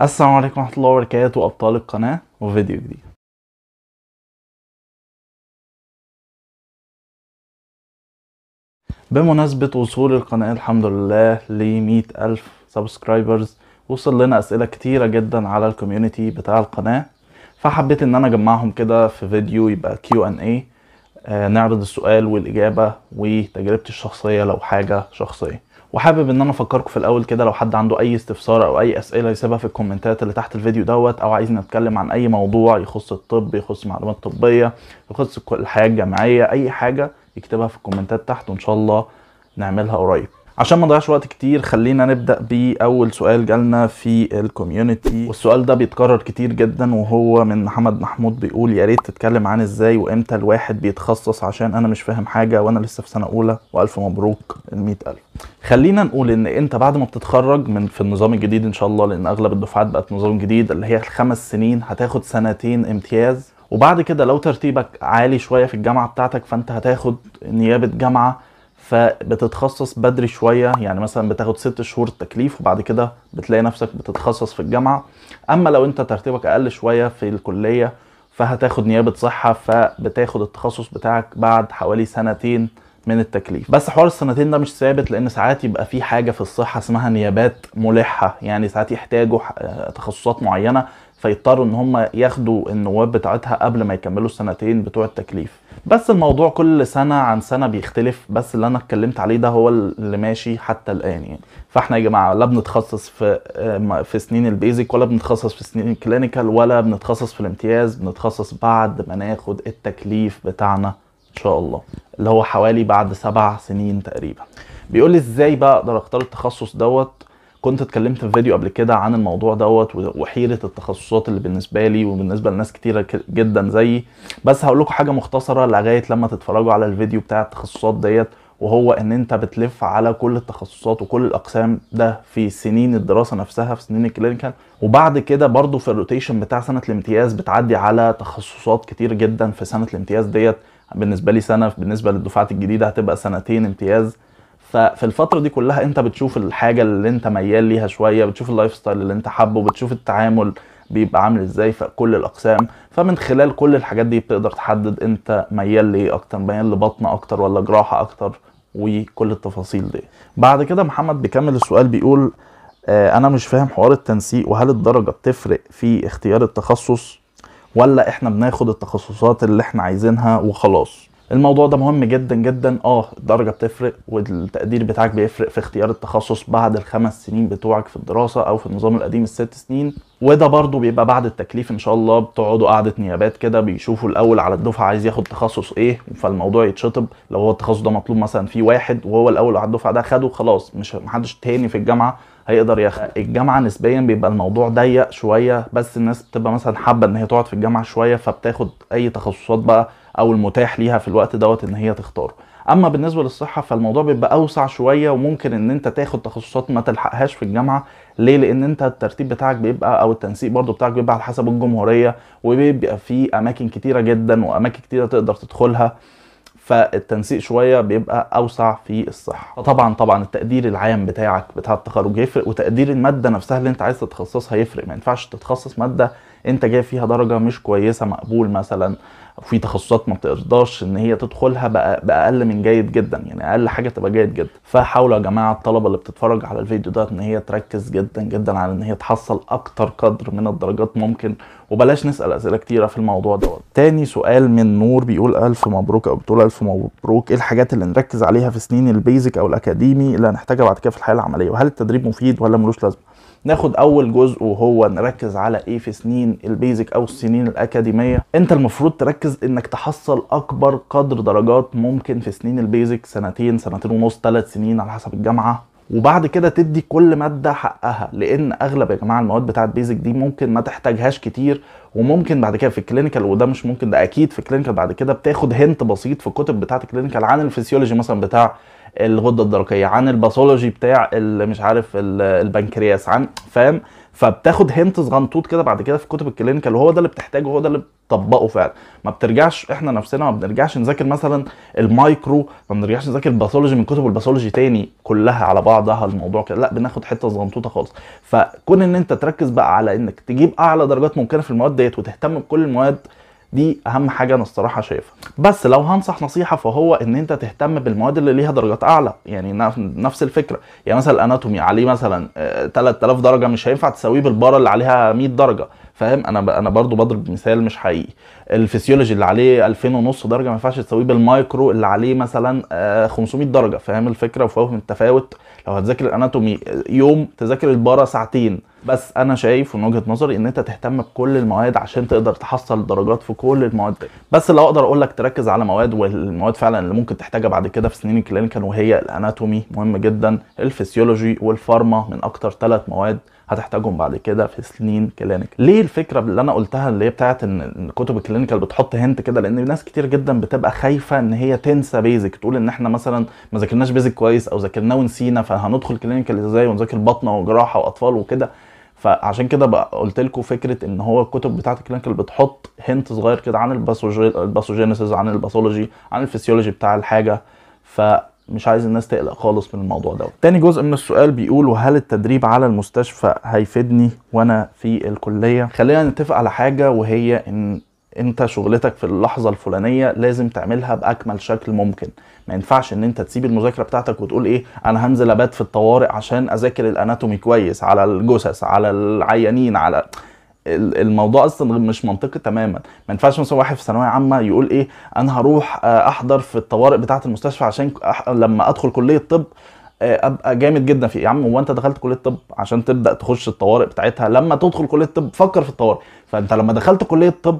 السلام عليكم ورحمة الله وبركاته أبطال القناة وفيديو جديد بمناسبة وصول القناة الحمد لله لمية ألف سبسكرايبرز وصل لنا أسئلة كتيرة جدا على الكوميونتي بتاع القناة فحبيت إن أنا أجمعهم كده في فيديو يبقى كيو إن إيه نعرض السؤال والإجابة وتجربتي الشخصية لو حاجة شخصية وحابب ان انا افكركم في الاول كده لو حد عنده اي استفسار او اي اسئله يسيبها في الكومنتات اللي تحت الفيديو دوت او عايزني اتكلم عن اي موضوع يخص الطب يخص معلومات طبيه يخص الحياه الجامعيه اي حاجه يكتبها في الكومنتات تحت وان شاء الله نعملها قريب عشان ما نضيعش وقت كتير خلينا نبدا باول سؤال جالنا في الكوميونتي والسؤال ده بيتكرر كتير جدا وهو من محمد محمود بيقول يا ريت تتكلم عن ازاي وامتى الواحد بيتخصص عشان انا مش فاهم حاجه وانا لسه في سنه اولى والف مبروك ال ألف خلينا نقول ان انت بعد ما بتتخرج من في النظام الجديد ان شاء الله لان اغلب الدفعات بقت نظام جديد اللي هي الخمس سنين هتاخد سنتين امتياز وبعد كده لو ترتيبك عالي شويه في الجامعه بتاعتك فانت هتاخد نيابه جامعه فبتتخصص بدري شويه يعني مثلا بتاخد ست شهور تكليف وبعد كده بتلاقي نفسك بتتخصص في الجامعه اما لو انت ترتيبك اقل شويه في الكليه فهتاخد نيابه صحه فبتاخد التخصص بتاعك بعد حوالي سنتين من التكليف بس حوار السنتين ده مش ثابت لان ساعات يبقى في حاجه في الصحه اسمها نيابات ملحه يعني ساعات يحتاجوا تخصصات معينه فيضطروا ان هم ياخدوا النواب بتاعتها قبل ما يكملوا السنتين بتوع التكليف بس الموضوع كل سنه عن سنه بيختلف بس اللي انا اتكلمت عليه ده هو اللي ماشي حتى الان يعني فاحنا يا جماعه لا بنتخصص في آه، في سنين البيزك ولا بنتخصص في سنين الكلينيكال ولا بنتخصص في الامتياز بنتخصص بعد ما ناخد التكليف بتاعنا ان شاء الله اللي هو حوالي بعد سبع سنين تقريبا بيقول لي ازاي بقى اقدر اختار التخصص دوت كنت اتكلمت في فيديو قبل كده عن الموضوع دوت وحيره التخصصات اللي بالنسبه لي وبالنسبه لناس كتيره جدا زيي بس هقول لكم حاجه مختصره لغايه لما تتفرجوا على الفيديو بتاع التخصصات ديت وهو ان انت بتلف على كل التخصصات وكل الاقسام ده في سنين الدراسه نفسها في سنين الكلينيكال وبعد كده برضو في الروتيشن بتاع سنه الامتياز بتعدي على تخصصات كتير جدا في سنه الامتياز ديت بالنسبه لي سنه بالنسبه للدفعات الجديده هتبقى سنتين امتياز ففي الفتره دي كلها انت بتشوف الحاجه اللي انت ميال ليها شويه بتشوف اللايف ستايل اللي انت حابه بتشوف التعامل بيبقى عامل ازاي في كل الاقسام فمن خلال كل الحاجات دي بتقدر تحدد انت ميال لايه اكتر ميال لبطن اكتر ولا جراحه اكتر وكل التفاصيل دي بعد كده محمد بيكمل السؤال بيقول آه انا مش فاهم حوار التنسيق وهل الدرجه بتفرق في اختيار التخصص ولا احنا بناخد التخصصات اللي احنا عايزينها وخلاص الموضوع ده مهم جدا جدا اه الدرجه بتفرق والتقدير بتاعك بيفرق في اختيار التخصص بعد الخمس سنين بتوعك في الدراسه او في النظام القديم الست سنين وده برضو بيبقى بعد التكليف ان شاء الله بتقعدوا قعده نيابات كده بيشوفوا الاول على الدفعه عايز ياخد تخصص ايه فالموضوع يتشطب لو هو التخصص ده مطلوب مثلا في واحد وهو الاول على الدفعه ده خده خلاص مش محدش تاني في الجامعه هيقدر ياخد الجامعه نسبيا بيبقى الموضوع ضيق شويه بس الناس بتبقى مثلا حابه ان هي تقعد في الجامعه شويه فبتاخد اي تخصصات بقى او المتاح ليها في الوقت دوت ان هي تختاره اما بالنسبه للصحه فالموضوع بيبقى اوسع شويه وممكن ان انت تاخد تخصصات ما تلحقهاش في الجامعه ليه لان انت الترتيب بتاعك بيبقى او التنسيق برضو بتاعك بيبقى على حسب الجمهوريه وبيبقى في اماكن كتيره جدا واماكن كتيره تقدر تدخلها فالتنسيق شويه بيبقى اوسع في الصحه طبعا طبعا التقدير العام بتاعك بتاع التخرج يفرق وتقدير الماده نفسها اللي انت عايز تتخصصها يفرق ما ينفعش تتخصص ماده انت جايب فيها درجه مش كويسه مقبول مثلا وفي تخصصات ما بتقدرش ان هي تدخلها باقل من جيد جدا يعني اقل حاجه تبقى جيد جدا فحاولوا يا جماعه الطلبه اللي بتتفرج على الفيديو ده ان هي تركز جدا جدا على ان هي تحصل اكتر قدر من الدرجات ممكن وبلاش نسال اسئله كتيره في الموضوع دوت تاني سؤال من نور بيقول الف مبروك او بتقول الف مبروك ايه الحاجات اللي نركز عليها في سنين البيزك او الاكاديمي اللي هنحتاجها بعد كده في الحياه العمليه وهل التدريب مفيد ولا ملوش لازمه ناخد اول جزء وهو نركز على ايه في سنين البيزك او السنين الاكاديميه انت المفروض تركز انك تحصل اكبر قدر درجات ممكن في سنين البيزك سنتين سنتين ونص ثلاث سنين على حسب الجامعه وبعد كده تدي كل ماده حقها لان اغلب يا جماعه المواد بتاعه بيزك دي ممكن ما تحتاجهاش كتير وممكن بعد كده في الكلينيكال وده مش ممكن ده اكيد في الكلينيكال بعد كده بتاخد هنت بسيط في الكتب بتاعه الكلينيكال عن الفسيولوجي مثلا بتاع الغده الدرقيه عن الباثولوجي بتاع مش عارف البنكرياس عن فاهم فبتاخد هنت صغنطوط كده بعد كده في كتب الكلينيكال وهو ده اللي بتحتاجه هو ده اللي بتطبقه فعلا ما بترجعش احنا نفسنا ما بنرجعش نذاكر مثلا المايكرو ما بنرجعش نذاكر الباثولوجي من كتب الباثولوجي تاني كلها على بعضها الموضوع كده لا بناخد حته صغنطوطه خالص فكون ان انت تركز بقى على انك تجيب اعلى درجات ممكنه في المواد ديت وتهتم بكل المواد دي اهم حاجه انا الصراحه شايفها بس لو هنصح نصيحه فهو ان انت تهتم بالمواد اللي ليها درجات اعلى يعني نفس الفكره يعني مثلا الاناتومي عليه مثلا 3000 آه، درجه مش هينفع تساويه بالباره اللي عليها 100 درجه فاهم انا انا برضو بضرب مثال مش حقيقي الفسيولوجي اللي عليه 2000 ونص درجه ما ينفعش تساويه بالمايكرو اللي عليه مثلا 500 آه، درجه فاهم الفكره وفاهم التفاوت لو هتذاكر الاناتومي آه، يوم تذاكر الباره ساعتين بس انا شايف من وجهه نظري ان انت تهتم بكل المواد عشان تقدر تحصل درجات في كل المواد دي بس لو اقدر اقول لك تركز على مواد والمواد فعلا اللي ممكن تحتاجها بعد كده في سنين الكلينيكال وهي الاناتومي مهم جدا الفسيولوجي والفارما من اكتر ثلاث مواد هتحتاجهم بعد كده في سنين كلينيكال ليه الفكره اللي انا قلتها اللي هي بتاعت ان كتب الكلينيكال بتحط هنت كده لان ناس كتير جدا بتبقى خايفه ان هي تنسى بيزك تقول ان احنا مثلا ما ذاكرناش بيزك كويس او ذاكرناه ونسينا فهندخل كلينيكال ازاي ونذاكر بطنه وجراحه واطفال وكده فعشان كده بقى قلت لكم فكره ان هو الكتب بتاعت الكلينيكال بتحط هنت صغير كده عن الباثوجينيسيس عن الباثولوجي عن الفسيولوجي بتاع الحاجه فمش عايز الناس تقلق خالص من الموضوع ده تاني جزء من السؤال بيقول وهل التدريب على المستشفى هيفيدني وانا في الكليه خلينا نتفق على حاجه وهي ان انت شغلتك في اللحظه الفلانيه لازم تعملها باكمل شكل ممكن ما ينفعش ان انت تسيب المذاكره بتاعتك وتقول ايه انا هنزل ابات في الطوارئ عشان اذاكر الاناتومي كويس على الجثث على العيانين على الموضوع اصلا مش منطقي تماما ما ينفعش مثلا واحد في ثانويه عامه يقول ايه انا هروح آه، احضر في الطوارئ بتاعه المستشفى عشان لما ادخل كليه طب آه، ابقى جامد جدا في يا عم هو انت دخلت كليه طب عشان تبدا تخش الطوارئ بتاعتها لما تدخل كليه طب فكر في الطوارئ فانت لما دخلت كليه طب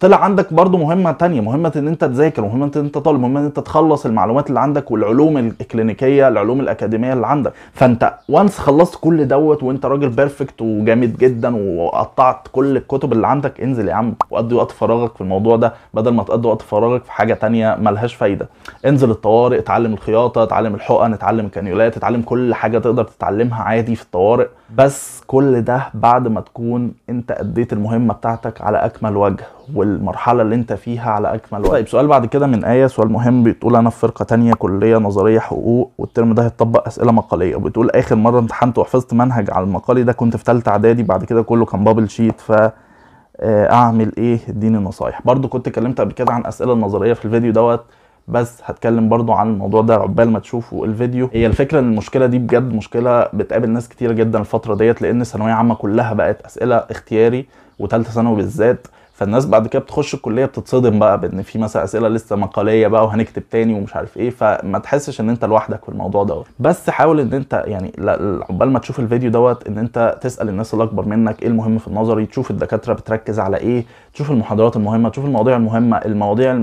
طلع عندك برضو مهمة تانية مهمة ان انت تذاكر مهمة ان انت طالب مهمة ان انت تخلص المعلومات اللي عندك والعلوم الاكلينيكية العلوم الاكاديمية اللي عندك فانت وانس خلصت كل دوت وانت راجل بيرفكت وجامد جدا وقطعت كل الكتب اللي عندك انزل يا عم وقضي وقت فراغك في الموضوع ده بدل ما تقضي وقت فراغك في حاجة تانية ملهاش فايدة انزل الطوارئ اتعلم الخياطة اتعلم الحقن اتعلم الكانيولات اتعلم كل حاجة تقدر تتعلمها عادي في الطوارئ بس كل ده بعد ما تكون انت اديت المهمة بتاعتك على اكمل وجه وال المرحله اللي انت فيها على اكمل وقت طيب سؤال بعد كده من ايه سؤال مهم بتقول انا في فرقه تانية كليه نظريه حقوق والترم ده هيتطبق اسئله مقاليه وبتقول اخر مره امتحنت وحفظت منهج على المقالي ده كنت في تالتة اعدادي بعد كده كله كان بابل شيت ف آه، اعمل ايه اديني نصايح برضو كنت اتكلمت قبل كده عن اسئله النظريه في الفيديو دوت بس هتكلم برضو عن الموضوع ده عقبال ما تشوفوا الفيديو هي الفكره ان المشكله دي بجد مشكله بتقابل ناس كتيرة جدا الفتره ديت لان الثانويه عامه كلها بقت اسئله اختياري وثالثه ثانوي بالذات فالناس بعد كده بتخش الكليه بتتصدم بقى بان في مثلا اسئله لسه مقاليه بقى وهنكتب تاني ومش عارف ايه فما تحسش ان انت لوحدك في الموضوع دوت بس حاول ان انت يعني عقبال ما تشوف الفيديو دوت ان انت تسال الناس الاكبر منك ايه المهم في النظري تشوف الدكاتره بتركز على ايه تشوف المحاضرات المهمه تشوف المواضيع المهمه المواضيع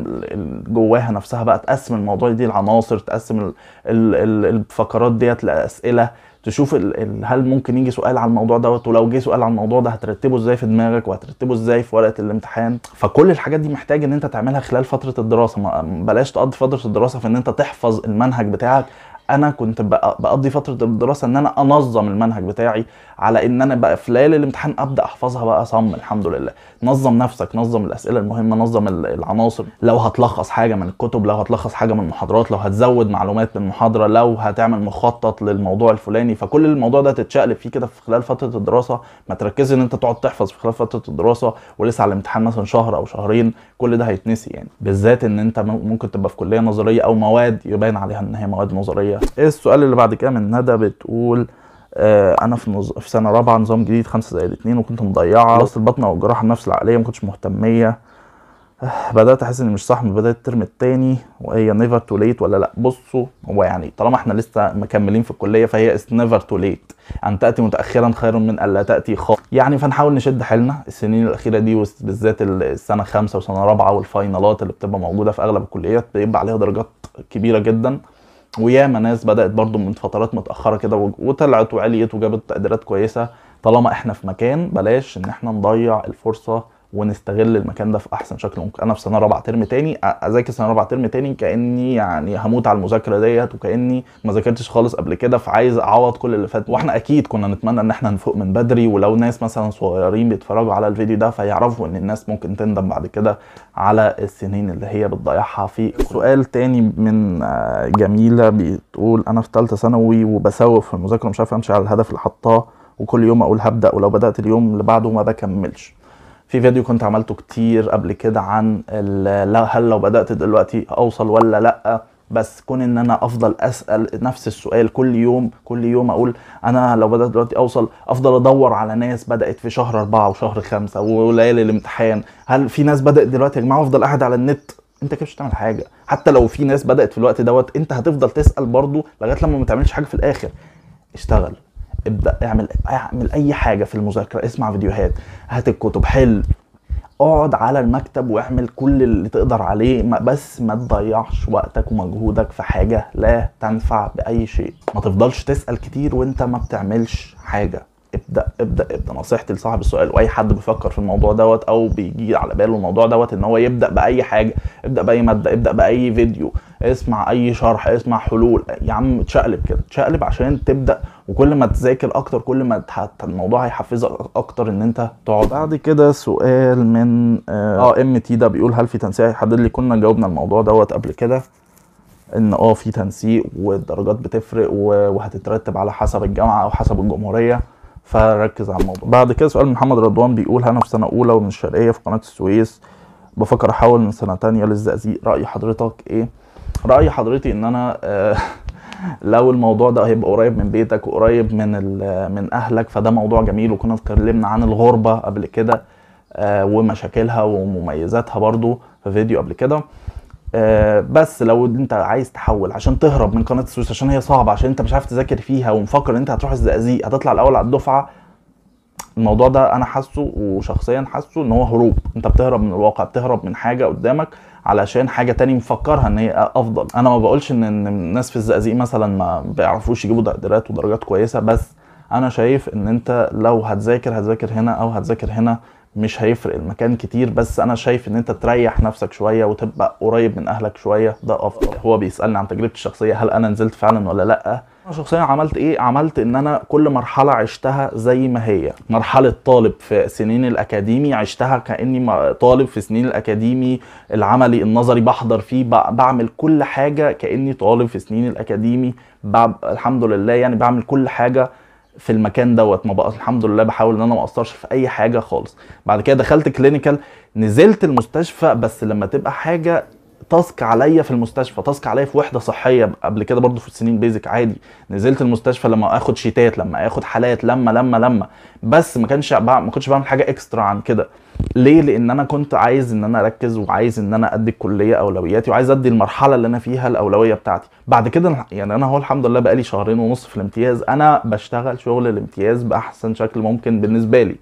جواها نفسها بقى تقسم المواضيع دي لعناصر تقسم الفقرات ديت لاسئله تشوف هل ممكن يجي سؤال على الموضوع دوت ولو جه سؤال على الموضوع ده هترتبه ازاي في دماغك وهترتبه ازاي في ورقه الامتحان فكل الحاجات دي محتاج ان انت تعملها خلال فتره الدراسه ما بلاش تقضي فتره الدراسه في ان انت تحفظ المنهج بتاعك انا كنت بقضي فتره الدراسه ان انا انظم المنهج بتاعي على ان انا بقى في ليالي الامتحان ابدا احفظها بقى صم الحمد لله نظم نفسك نظم الاسئله المهمه نظم العناصر لو هتلخص حاجه من الكتب لو هتلخص حاجه من المحاضرات لو هتزود معلومات من المحاضره لو هتعمل مخطط للموضوع الفلاني فكل الموضوع ده تتشقلب فيه كده في خلال فتره الدراسه ما تركزش ان انت تقعد تحفظ في خلال فتره الدراسه ولسه على الامتحان مثلا شهر او شهرين كل ده هيتنسي يعني بالذات ان انت ممكن تبقى في كليه نظريه او مواد يبان عليها ان هي مواد نظريه ايه السؤال اللي بعد كده من ندى بتقول آه انا في نز... في سنه رابعه نظام جديد 5 زائد 2 وكنت مضيعه خلصت البطنه والجراحه النفس العقليه ما كنتش مهتميه آه، بدات احس اني مش صح من بدايه الترم الثاني وهي نيفر تو ليت ولا لا بصوا هو يعني طالما احنا لسه مكملين في الكليه فهي از نيفر تو ليت ان تاتي متاخرا خير من الا تاتي خالص يعني فنحاول نشد حيلنا السنين الاخيره دي بالذات السنه خمسه وسنه رابعه والفاينالات اللي بتبقى موجوده في اغلب الكليات بيبقى عليها درجات كبيره جدا وياما ناس بدات برضو من فترات متاخره كده وطلعت وعليت وجابت تقديرات كويسه طالما احنا في مكان بلاش ان احنا نضيع الفرصه ونستغل المكان ده في احسن شكل ممكن انا في سنه رابعه ترم تاني اذاكر سنه رابعه ترم تاني كاني يعني هموت على المذاكره ديت وكاني ما ذاكرتش خالص قبل كده فعايز اعوض كل اللي فات واحنا اكيد كنا نتمنى ان احنا نفوق من بدري ولو ناس مثلا صغيرين بيتفرجوا على الفيديو ده فيعرفوا ان الناس ممكن تندم بعد كده على السنين اللي هي بتضيعها في سؤال تاني من آه، جميله بتقول انا في ثالثه ثانوي وبسوف في المذاكره مش عارف امشي على الهدف اللي حطاه وكل يوم اقول هبدا ولو بدات اليوم اللي بعده ما بكملش في فيديو كنت عملته كتير قبل كده عن هل لو بدأت دلوقتي اوصل ولا لأ بس كون ان انا افضل اسال نفس السؤال كل يوم كل يوم اقول انا لو بدات دلوقتي اوصل افضل ادور على ناس بدات في شهر أربعة وشهر خمسة وليالي الامتحان هل في ناس بدات دلوقتي يا جماعه افضل قاعد على النت انت كده مش هتعمل حاجه حتى لو في ناس بدات في الوقت دوت انت هتفضل تسال برضه لغايه لما ما تعملش حاجه في الاخر اشتغل ابدا اعمل اعمل اي حاجه في المذاكره اسمع فيديوهات هات الكتب حل اقعد على المكتب واعمل كل اللي تقدر عليه بس ما تضيعش وقتك ومجهودك في حاجه لا تنفع باي شيء ما تفضلش تسال كتير وانت ما بتعملش حاجه ابدا ابدا ابدا نصيحتي لصاحب السؤال واي حد بيفكر في الموضوع دوت او بيجي على باله الموضوع دوت ان هو يبدا باي حاجه ابدا باي ماده ابدا باي فيديو اسمع اي شرح اسمع حلول يا عم تشقلب كده تشقلب عشان تبدا وكل ما تذاكر اكتر كل ما الموضوع هيحفزك اكتر ان انت تقعد بعد كده سؤال من اه, آه، ام تي ده بيقول هل في تنسيق هيحدد لي كنا جاوبنا الموضوع دوت قبل كده ان اه في تنسيق والدرجات بتفرق وهتترتب على حسب الجامعه او حسب الجمهوريه فركز على الموضوع بعد كده سؤال محمد رضوان بيقول انا في سنه اولى ومن الشرقيه في قناه السويس بفكر احول من سنه تانية للزقازيق راي حضرتك ايه راي حضرتي ان انا آه لو الموضوع ده هيبقى قريب من بيتك وقريب من من اهلك فده موضوع جميل وكنا اتكلمنا عن الغربه قبل كده آه ومشاكلها ومميزاتها برضو في فيديو قبل كده آه، بس لو انت عايز تحول عشان تهرب من قناه السويس عشان هي صعبه عشان انت مش عارف تذاكر فيها ومفكر ان انت هتروح الزقازيق هتطلع الاول على الدفعه الموضوع ده انا حاسه وشخصيا حاسه ان هو هروب انت بتهرب من الواقع بتهرب من حاجه قدامك علشان حاجه تاني مفكرها ان هي افضل انا ما بقولش ان الناس في الزقازيق مثلا ما بيعرفوش يجيبوا تقديرات ودرجات كويسه بس انا شايف ان انت لو هتذاكر هتذاكر هنا او هتذاكر هنا مش هيفرق المكان كتير بس انا شايف ان انت تريح نفسك شويه وتبقى قريب من اهلك شويه ده افضل هو بيسالني عن تجربتي الشخصيه هل انا نزلت فعلا ولا لا انا شخصيا عملت ايه عملت ان انا كل مرحله عشتها زي ما هي مرحله طالب في سنين الاكاديمي عشتها كاني طالب في سنين الاكاديمي العملي النظري بحضر فيه بعمل كل حاجه كاني طالب في سنين الاكاديمي الحمد لله يعني بعمل كل حاجه في المكان دوت ما بقى الحمد لله بحاول ان انا ما اقصرش في اي حاجه خالص بعد كده دخلت كلينيكال نزلت المستشفى بس لما تبقى حاجه تاسك عليا في المستشفى تاسك عليا في وحده صحيه قبل كده برضو في السنين بيزك عادي نزلت المستشفى لما اخد شيتات لما اخد حالات لما لما لما بس ما كانش ما كنتش بعمل حاجه اكسترا عن كده ليه لان انا كنت عايز ان انا اركز وعايز ان انا ادي الكليه اولوياتي وعايز ادي المرحله اللي انا فيها الاولويه بتاعتي بعد كده يعني انا هو الحمد لله بقالي شهرين ونص في الامتياز انا بشتغل شغل الامتياز باحسن شكل ممكن بالنسبه لي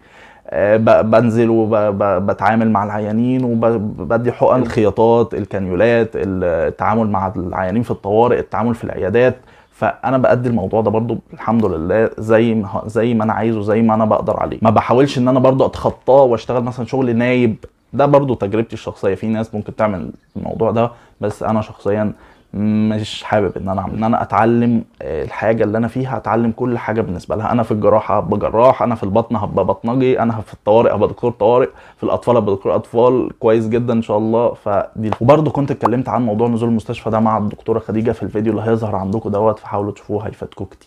أه بنزل وبتعامل مع العيانين وبدي حقن الخياطات الكانيولات التعامل مع العيانين في الطوارئ التعامل في العيادات فانا بادي الموضوع ده برضو الحمد لله زي ما زي ما انا عايزه زي ما انا بقدر عليه ما بحاولش ان انا برضو اتخطاه واشتغل مثلا شغل نايب ده برضو تجربتي الشخصيه في ناس ممكن تعمل الموضوع ده بس انا شخصيا مش حابب ان انا ان انا اتعلم آه، الحاجه اللي انا فيها اتعلم كل حاجه بالنسبه لها انا في الجراحه هبقى جراح انا في البطن هبقى بطنجي انا في الطوارئ هبقى دكتور طوارئ في الاطفال هبقى دكتور اطفال كويس جدا ان شاء الله فدي وبرده كنت اتكلمت عن موضوع نزول المستشفى ده مع الدكتوره خديجه في الفيديو اللي هيظهر عندكم دوت فحاولوا تشوفوه هيفيدكم كتير